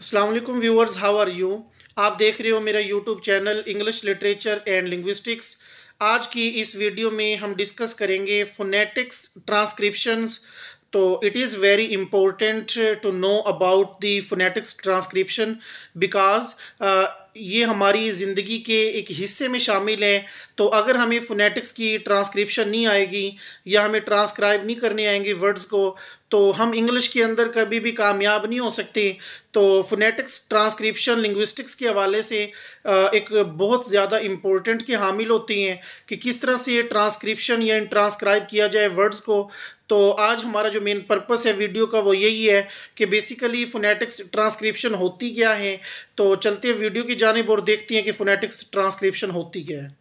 Aslam viewers how are you आप देख रहे हो मेरा YouTube channel English literature and linguistics आज की इस वीडियो में हम डिस्कस करेंगे फोनेटिक्स ट्रांसक्रिप्शंस तो it is very important to know about the phonetics transcription because ये हमारी ज़िंदगी के एक हिस्से में शामिल है तो अगर हमें फोनेटिक्स की ट्रांसक्रिप्शन नहीं आएगी या हमें ट्रांसक्राइब नहीं करने आएंगे वर्ड्स को तो हम इंग्लिश के अंदर कभी भी कामयाब नहीं हो सकते तो फोनेटिक्स ट्रांसक्रिप्शन लिंग्विस्टिक्स के हवाले से एक बहुत ज़्यादा इम्पोर्टेंट की हामिल होती हैं कि किस तरह से ट्रांसक्रिप्शन या ट्रांसक्राइब किया जाए वर्ड्स को तो आज हमारा जो मेन पर्पस है वीडियो का वो यही है कि बेसिकली फोनेटिक्स ट्रांसक्रिप्शन होती क्या है तो चलते वीडियो की जानब और देखती हैं कि फोनेटिक्स ट्रांसक्रिप्शन होती क्या है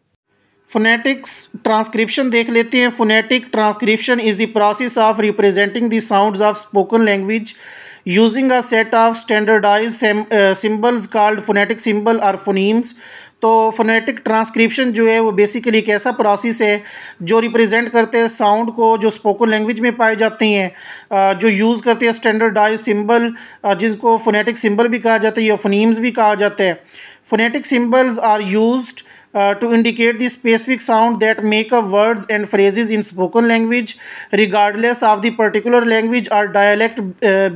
फोनेटिक्स ट्रांसक्रिप्शन देख लेते हैं phonetic transcription is the process of representing the sounds of spoken language using a set of standardize symbols called phonetic symbol or phonemes तो फोनेटिक ट्रांसक्रिप्शन जो है वो बेसिकली एक ऐसा प्रोसेस है जो रिप्रेजेंट करते हैं साउंड को जो स्पोकन लैंग्वेज में पाए जाते हैं जो यूज़ करते हैं स्टैंडर्डाइज सिंबल जिसको फोनेटिक सिंबल भी कहा जाता है या फोनीम्स भी कहा जाता है phonetic symbols are use to indicate the specific sound that make up words and phrases in spoken language regardless of the particular language or dialect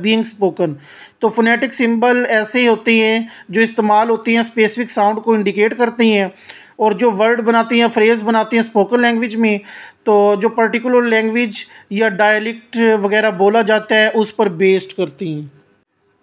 being spoken तो फोनेटिक सिंबल ऐसे होते हैं जो इस्तेमाल होती हैं स्पेसिफिक साउंड को indicate करती हैं और जो वर्ड बनाती हैं फ्रेज़ बनाती हैं स्पोकन लैंग्वेज में तो जो पर्टिकुलर लैंग्वेज या डायलिक्ट वगैरह बोला जाता है उस पर बेस्ड करती हैं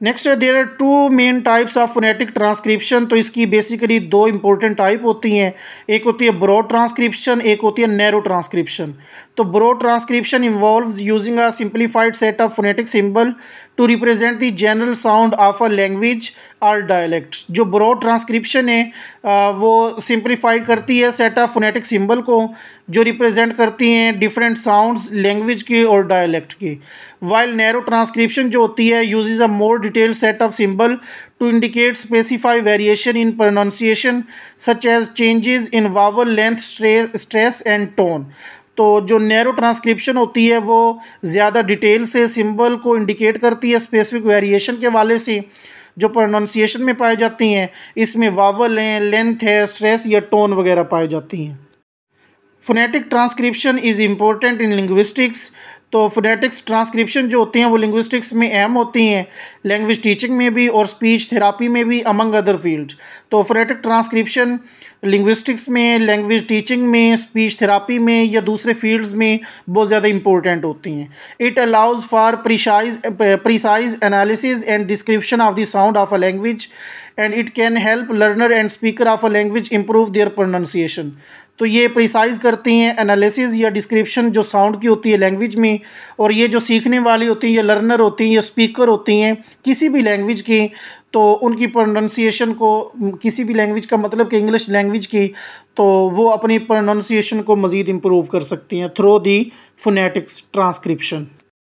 नेक्स्ट है there are two main types of phonetic transcription तो इसकी बेसिकली दो इंपॉर्टेंट टाइप होती हैं एक होती है ब्रॉड ट्रांसक्रिप्शन एक होती है नैरो ट्रांसक्रिप्शन तो broad transcription involve using a simplified set of phonetic symbol to represent the general sound of a language or dialect जो ब्रो ट्रांसक्रिप्शन है वो सिंप्लीफाई करती है सेट ऑफ फोनेटिक सिंबल को जो रिप्रेजेंट करती हैं डिफरेंट साउंड लैंग्वेज की और डायलैक्ट की वाइल नैरो ट्रांसक्रिप्शन जो होती है uses a more detail set of symbol to indicate specify variation in pronunciation such as changes in vowel length stress and tone तो जो नैरो ट्रांसक्रिप्शन होती है वो ज़्यादा डिटेल से सिंबल को इंडिकेट करती है स्पेसिफिक वेरिएशन के वाले से जो प्रोनाउंसिएशन में पाई जाती हैं इसमें वावल हैं लेंथ है स्ट्रेस या टोन वगैरह पाई जाती हैं phonetic transcription is important in linguistics तो फोनेटिक्स ट्रांसक्रिप्शन जो होती हैं वो लिंग्विस्टिक्स में अहम होती हैं लैंग्वेज टीचिंग में भी और स्पीच थेरापी में भी अमंग अदर फील्ड तो फोनेटिक ट्रांसक्रिप्शन लिंग्विस्टिक्स में लैंग्वेज टीचिंग में स्पीच थेरापी में या दूसरे फील्ड्स में बहुत ज़्यादा इंपॉर्टेंट होती हैं it allows for precise precise analysis and description of the sound of a language and it can help learner and speaker of a language improve their pronunciation तो ये प्रिसाइज करती हैं एनालिसिस या डिस्क्रिप्शन जो sound की होती है language में और ये जो सीखने वाली होती हैं या लर्नर होती हैं या स्पीकर होती हैं किसी भी लैंग्वेज की तो उनकी प्रोनाउंसिएशन को किसी भी लैंग्वेज का मतलब कि इंग्लिश लैंग्वेज की तो वो अपनी प्रोनाउंसिएशन को मज़ीद इम्प्रूव कर सकती हैं थ्रो दी फोनेटिक्स ट्रांसक्रिप्शन